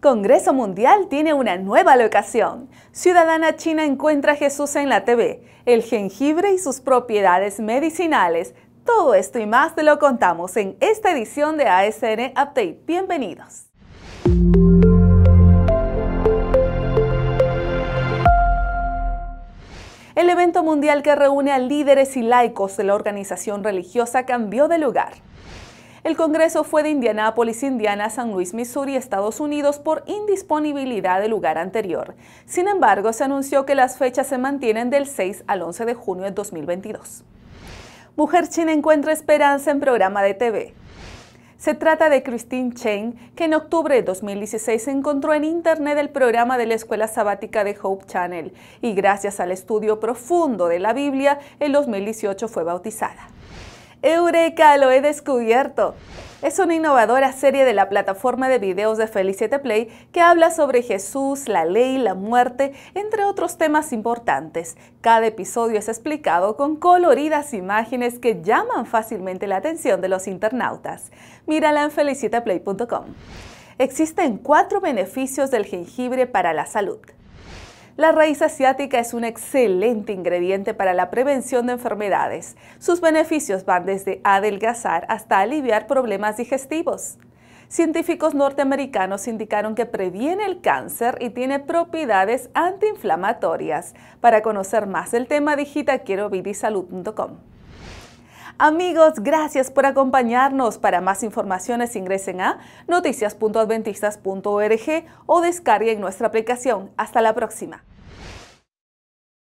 Congreso Mundial tiene una nueva locación. Ciudadana China encuentra a Jesús en la TV, el jengibre y sus propiedades medicinales. Todo esto y más te lo contamos en esta edición de ASN Update. Bienvenidos. El evento mundial que reúne a líderes y laicos de la organización religiosa cambió de lugar. El Congreso fue de Indianápolis, Indiana, San Luis, Missouri, Estados Unidos por indisponibilidad del lugar anterior. Sin embargo, se anunció que las fechas se mantienen del 6 al 11 de junio de 2022. Mujer China encuentra esperanza en programa de TV. Se trata de Christine Chen, que en octubre de 2016 encontró en Internet el programa de la Escuela Sabática de Hope Channel y gracias al estudio profundo de la Biblia, en 2018 fue bautizada. ¡Eureka! Lo he descubierto. Es una innovadora serie de la plataforma de videos de Felicity Play que habla sobre Jesús, la ley, la muerte, entre otros temas importantes. Cada episodio es explicado con coloridas imágenes que llaman fácilmente la atención de los internautas. Mírala en FelicitePlay.com Existen cuatro beneficios del jengibre para la salud. La raíz asiática es un excelente ingrediente para la prevención de enfermedades. Sus beneficios van desde adelgazar hasta aliviar problemas digestivos. Científicos norteamericanos indicaron que previene el cáncer y tiene propiedades antiinflamatorias. Para conocer más del tema, digita quiero Amigos, gracias por acompañarnos. Para más informaciones ingresen a noticias.adventistas.org o descarguen nuestra aplicación. Hasta la próxima.